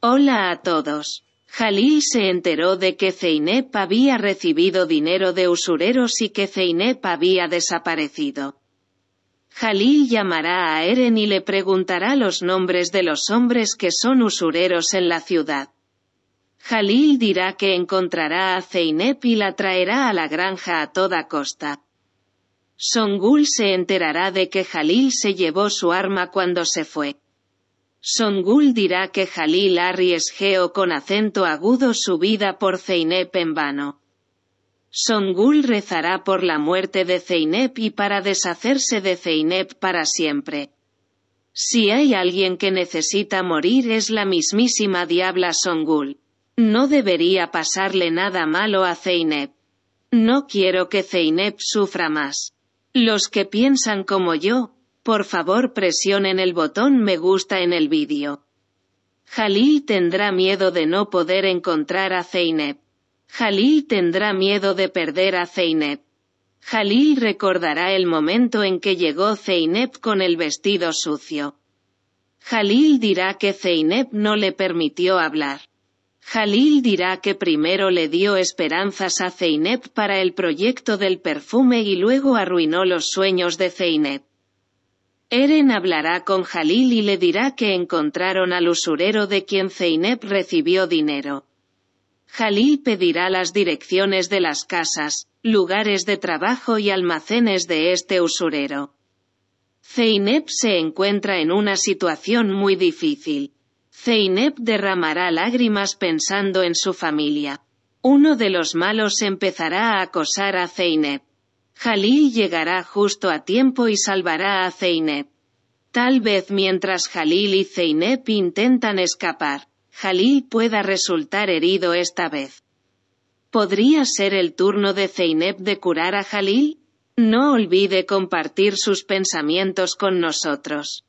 Hola a todos. Jalil se enteró de que Zeynep había recibido dinero de usureros y que Zeynep había desaparecido. Jalil llamará a Eren y le preguntará los nombres de los hombres que son usureros en la ciudad. Jalil dirá que encontrará a Zeynep y la traerá a la granja a toda costa. Songul se enterará de que Jalil se llevó su arma cuando se fue. Songul dirá que Jalil Arriesgeo con acento agudo su vida por Zeynep en vano. Songul rezará por la muerte de Zeynep y para deshacerse de Zeynep para siempre. Si hay alguien que necesita morir es la mismísima diabla Songul. No debería pasarle nada malo a Zeynep. No quiero que Zeynep sufra más. Los que piensan como yo, por favor presionen el botón me gusta en el vídeo. Jalil tendrá miedo de no poder encontrar a Zeynep. Jalil tendrá miedo de perder a Zeynep. Jalil recordará el momento en que llegó Zeynep con el vestido sucio. Jalil dirá que Zeynep no le permitió hablar. Jalil dirá que primero le dio esperanzas a Zeynep para el proyecto del perfume y luego arruinó los sueños de Zeynep. Eren hablará con Jalil y le dirá que encontraron al usurero de quien Zeynep recibió dinero. Jalil pedirá las direcciones de las casas, lugares de trabajo y almacenes de este usurero. Zeynep se encuentra en una situación muy difícil. Zeynep derramará lágrimas pensando en su familia. Uno de los malos empezará a acosar a Zeynep. Jalil llegará justo a tiempo y salvará a Zeynep. Tal vez mientras Jalil y Zeynep intentan escapar, Jalil pueda resultar herido esta vez. ¿Podría ser el turno de Zeynep de curar a Jalil? No olvide compartir sus pensamientos con nosotros.